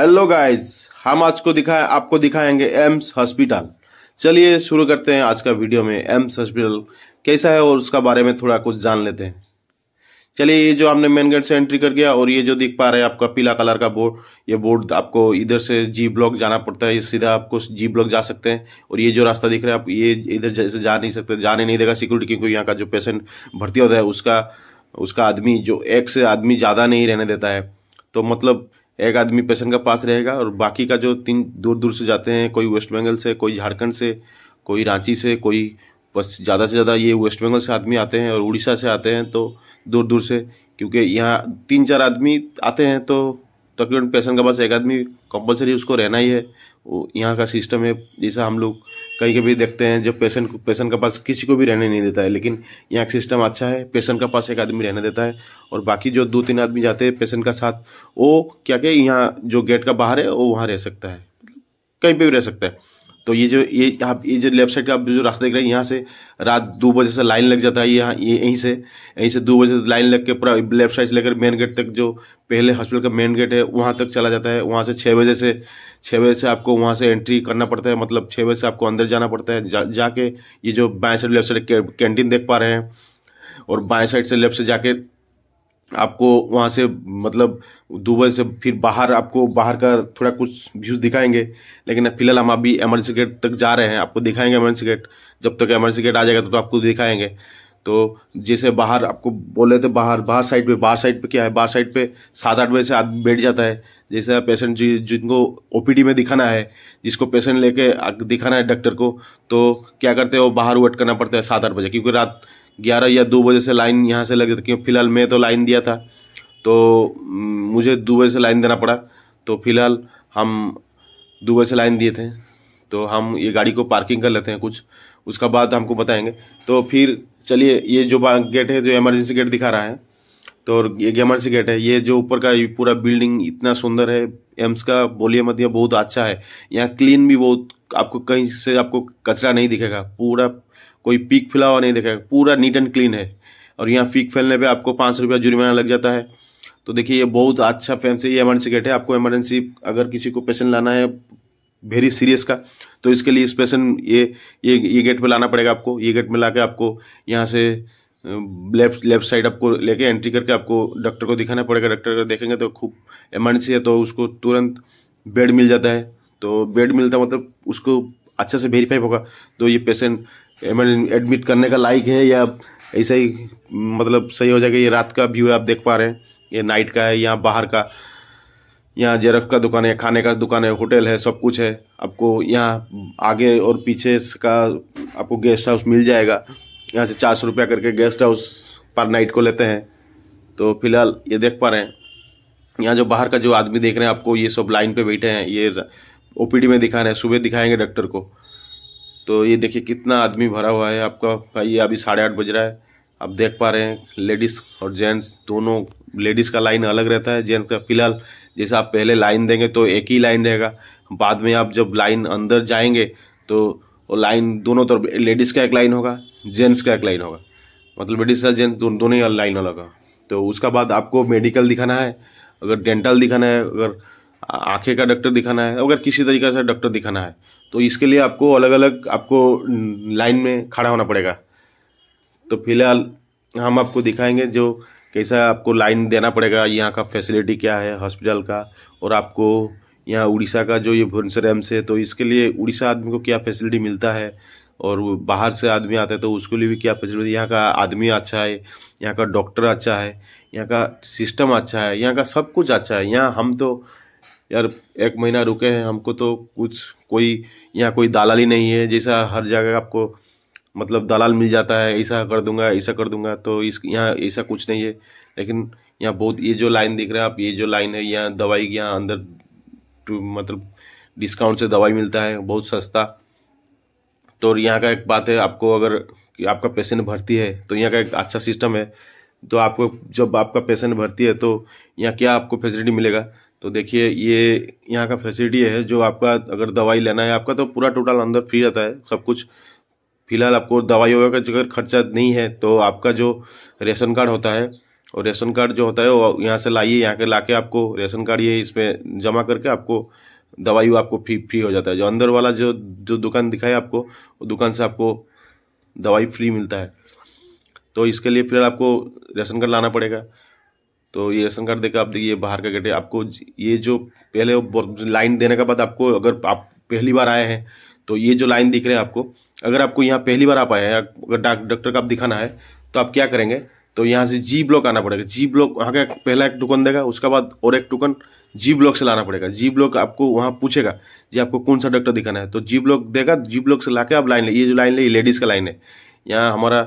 hello guys हम आज को दिखाए आपको दिखाएंगे एम्स हॉस्पिटल चलिए शुरू करते हैं आज का वीडियो में एम्स हॉस्पिटल कैसा है और उसका बारे में थोड़ा कुछ जान लेते हैं चलिए ये जो हमने मेन गेट से एंट्री कर गया और ये जो दिख पा रहे हैं आपका पीला कलर का बोर्ड ये बोर्ड आपको इधर से जी ब्लॉक जाना पड़ता है ये सीधा आपको जी ब्लॉक जा सकते हैं और ये जो रास्ता दिख रहा है आप ये इधर जैसे जा नहीं सकते जाने नहीं देगा सिक्योरिटी क्योंकि यहाँ का जो पेशेंट भर्ती होता है उसका उसका आदमी जो एक से आदमी ज़्यादा नहीं रहने देता है तो मतलब एक आदमी पेशेंट का पास रहेगा और बाकी का जो तीन दूर दूर से जाते हैं कोई वेस्ट बंगाल से कोई झारखंड से कोई रांची से कोई बस ज़्यादा से ज़्यादा ये वेस्ट बंगाल से आदमी आते हैं और उड़ीसा से आते हैं तो दूर दूर से क्योंकि यहाँ तीन चार आदमी आते हैं तो तकरीबन पेशेंट के पास एक आदमी कंपलसरी उसको रहना ही है यहाँ का सिस्टम है जैसा हम लोग कहीं कभी देखते हैं जब पेशेंट पेशेंट के पास किसी को भी रहने नहीं देता है लेकिन यहाँ का सिस्टम अच्छा है पेशेंट के पास एक आदमी रहने देता है और बाकी जो दो तीन आदमी जाते हैं पेशेंट का साथ वो क्या क्या यहाँ जो गेट का बाहर है वो वहाँ रह सकता है कहीं पर भी रह सकता है तो ये जो ये यहाँ ये जो लेफ्ट साइड का आप जो रास्ता देख रहे हैं यहाँ से रात दो बजे से लाइन लग जाता है यहाँ ये यहीं से यहीं से दो बजे से लाइन लग के पूरा लेफ्ट साइड से लेकर मेन गेट तक जो पहले हॉस्पिटल का मेन गेट है वहाँ तक चला जाता है वहाँ से छः बजे से छः बजे से आपको वहाँ से एंट्री करना पड़ता है मतलब छः बजे से आपको अंदर जाना पड़ता है जा, जाके ये जो बाएँ साइड लेफ्ट साइड कैंटीन देख पा रहे हैं और बाएँ साइड से लेफ्ट से जाके आपको वहाँ से मतलब दुबई से फिर बाहर आपको बाहर का थोड़ा कुछ व्यूज़ दिखाएंगे लेकिन फिलहाल हम अभी एमरजेंसी गेट तक जा रहे हैं आपको दिखाएंगे एमरजेंसी गेट जब तक एमरजेंसी गेट आ जाएगा तो, तो आपको दिखाएंगे तो जैसे बाहर आपको बोल रहे थे बाहर बाहर साइड पे बाहर साइड पे क्या है बाहर साइड पे सात आठ बजे से आदमी बैठ जाता है जैसे पेशेंट जि, जिनको ओ में दिखाना है जिसको पेशेंट लेके दिखाना है डॉक्टर को तो क्या करते हैं वो बाहर वेट करना पड़ता है सात आठ बजे क्योंकि रात ग्यारह या दो बजे से लाइन यहाँ से लग जाती क्योंकि फिलहाल मैं तो लाइन दिया था तो मुझे दो बजे से लाइन देना पड़ा तो फिलहाल हम दो बजे से लाइन दिए थे तो हम ये गाड़ी को पार्किंग कर लेते हैं कुछ उसका बाद हमको बताएंगे तो फिर चलिए ये जो गेट है जो इमरजेंसी गेट दिखा रहा है तो ये इमरजेंसी गेट है ये जो ऊपर का पूरा बिल्डिंग इतना सुंदर है एम्स का बोलिए मत बहुत अच्छा है यहाँ क्लीन भी बहुत आपको कहीं से आपको कचरा नहीं दिखेगा पूरा कोई पीक फैला हुआ नहीं दिखेगा पूरा नीट एंड क्लीन है और यहाँ पीक फैलने पे आपको पाँच रुपया जुर्माना लग जाता है तो देखिए ये बहुत अच्छा फैम से ये एमरजेंसी गेट है आपको एमरजेंसी अगर किसी को पेशेंट लाना है वेरी सीरियस का तो इसके लिए इस पेशेंट ये ये ये गेट पर लाना पड़ेगा आपको ये गेट में ला के आपको यहाँ से लेफ्ट लेफ्ट साइड आपको लेके एंट्री करके आपको डॉक्टर को दिखाना पड़ेगा डॉक्टर अगर देखेंगे तो खूब इमरजेंसी है तो उसको तुरंत बेड मिल जाता है तो बेड मिलता मतलब उसको अच्छे से वेरीफाई होगा तो ये पेशेंट एडमिट करने का लायक है या ऐसे ही मतलब सही हो जाएगा ये रात का व्यू है आप देख पा रहे हैं ये नाइट का है यहाँ बाहर का यहाँ जेरफ का दुकान है खाने का दुकान है होटल है सब कुछ है आपको यहाँ आगे और पीछे का आपको गेस्ट हाउस मिल जाएगा यहाँ से चार सौ रुपया करके गेस्ट हाउस पर नाइट को लेते हैं तो फिलहाल ये देख पा रहे हैं यहाँ जो बाहर का जो आदमी देख रहे हैं आपको ये सब लाइन पे बैठे हैं ये ओपीडी में दिखाना है सुबह दिखाएंगे डॉक्टर को तो ये देखिए कितना आदमी भरा हुआ है आपका भाई अभी साढ़े आठ बज रहा है आप देख पा रहे हैं लेडीज़ और जेंट्स दोनों लेडीज़ का लाइन अलग रहता है जेंट्स का फिलहाल जैसे आप पहले लाइन देंगे तो एक ही लाइन रहेगा बाद में आप जब लाइन अंदर जाएंगे तो लाइन दोनों तरफ लेडीज़ का एक लाइन होगा जेंट्स का एक लाइन होगा मतलब लेडीज़ का जेंट्स दोनों दोनों ही लाइन अलग होगा तो उसका बाद आपको मेडिकल दिखाना है अगर डेंटल दिखाना है अगर आँखें का डॉक्टर दिखाना है अगर किसी तरीके से डॉक्टर दिखाना है तो इसके लिए आपको अलग अलग आपको लाइन में खड़ा होना पड़ेगा तो फिलहाल हम आपको दिखाएंगे जो कैसा आपको लाइन देना पड़ेगा यहाँ का फैसिलिटी क्या है हॉस्पिटल का और आपको यहाँ उड़ीसा का जो ये भुवनेश्वर एम्स है तो इसके लिए उड़ीसा आदमी को क्या फैसिलिटी मिलता है और बाहर से आदमी आता है तो उसके लिए भी क्या फैसिलिटी यहाँ का आदमी अच्छा है यहाँ का डॉक्टर अच्छा है यहाँ का सिस्टम अच्छा है यहाँ का सब कुछ अच्छा है यहाँ हम तो यार एक महीना रुके हैं हमको तो कुछ कोई यहाँ कोई दलाल ही नहीं है जैसा हर जगह आपको मतलब दलाल मिल जाता है ऐसा कर दूंगा ऐसा कर दूंगा तो इस यहाँ ऐसा कुछ नहीं है लेकिन यहाँ बहुत ये जो लाइन दिख रहा है आप ये जो लाइन है यहाँ दवाई यहाँ अंदर तो मतलब डिस्काउंट से दवाई मिलता है बहुत सस्ता तो यहाँ का एक बात है आपको अगर कि आपका पेशेंट भर्ती है तो यहाँ का एक अच्छा सिस्टम है तो आपको जब आपका पेशेंट भर्ती है तो यहाँ क्या आपको फैसिलिटी मिलेगा तो देखिए ये यहाँ का फैसिलिटी है जो आपका अगर दवाई लेना है आपका तो पूरा टोटल अंदर फ्री रहता है सब कुछ फिलहाल आपको दवाई वगैरह का अगर खर्चा नहीं है तो आपका जो रेशन कार्ड होता है और रेशन कार्ड जो होता है वो यहाँ से लाइए यहाँ के ला के आपको रेशन कार्ड ये इसमें जमा करके आपको दवाई आपको फ्री फ्री हो जाता है जो अंदर वाला जो जो दुकान दिखाए आपको वो दुकान से आपको दवाई फ्री मिलता है तो इसके लिए फिलहाल आपको रेशन कार्ड लाना पड़ेगा तो ये राशन कार्ड देकर आप देखिए बाहर का गेट है आपको ये जो पहले लाइन देने के बाद आपको अगर आप पहली बार आए हैं तो ये जो लाइन दिख रहे हैं आपको अगर आपको यहाँ पहली बार आप आए हैं अगर डॉक्टर का आप दिखाना है तो आप क्या करेंगे तो यहाँ से जी ब्लॉक आना पड़ेगा जी ब्लॉक वहाँ का पहला एक टोकन देगा उसके बाद और एक टोकन जी ब्लॉक से लाना पड़ेगा जी ब्लॉक आपको वहाँ पूछेगा जी आपको कौन सा डॉक्टर दिखाना है तो जी ब्लॉक देगा जी ब्लॉक से ला आप लाइन ले ये जो लाइन ले लेडीज़ का लाइन है यहाँ हमारा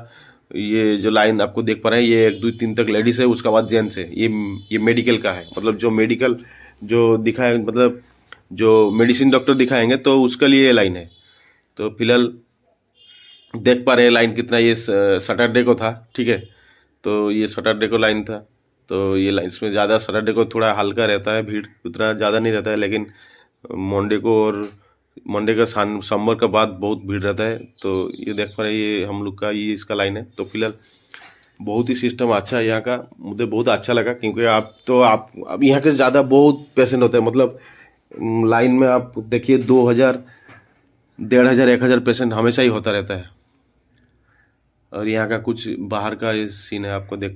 ये जो लाइन आपको देख पा रहे हैं ये एक दो तीन तक लेडीज है उसका बाद जेंट्स है ये ये मेडिकल का है मतलब जो मेडिकल जो दिखाए मतलब जो मेडिसिन डॉक्टर दिखाएंगे तो उसके लिए ये लाइन है तो फिलहाल देख पा रहे हैं लाइन कितना ये सैटरडे को था ठीक है तो ये सैटरडे को लाइन था तो ये लाइन इसमें ज़्यादा सैटरडे को थोड़ा हल्का रहता है भीड़ उतना ज़्यादा नहीं रहता है लेकिन मंडे को और मंडे का सोमवार का बाद बहुत भीड़ रहता है तो ये देख पा रहे ये हम लोग का ये इसका लाइन है तो फिलहाल बहुत ही सिस्टम अच्छा है यहाँ का मुझे बहुत अच्छा लगा क्योंकि आप तो आप अब यहाँ के ज़्यादा बहुत पेशेंट होते हैं मतलब लाइन में आप देखिए दो हज़ार डेढ़ हज़ार एक हज़ार पेशेंट हमेशा ही होता रहता है और यहाँ का कुछ बाहर का ये सीन है आपको देख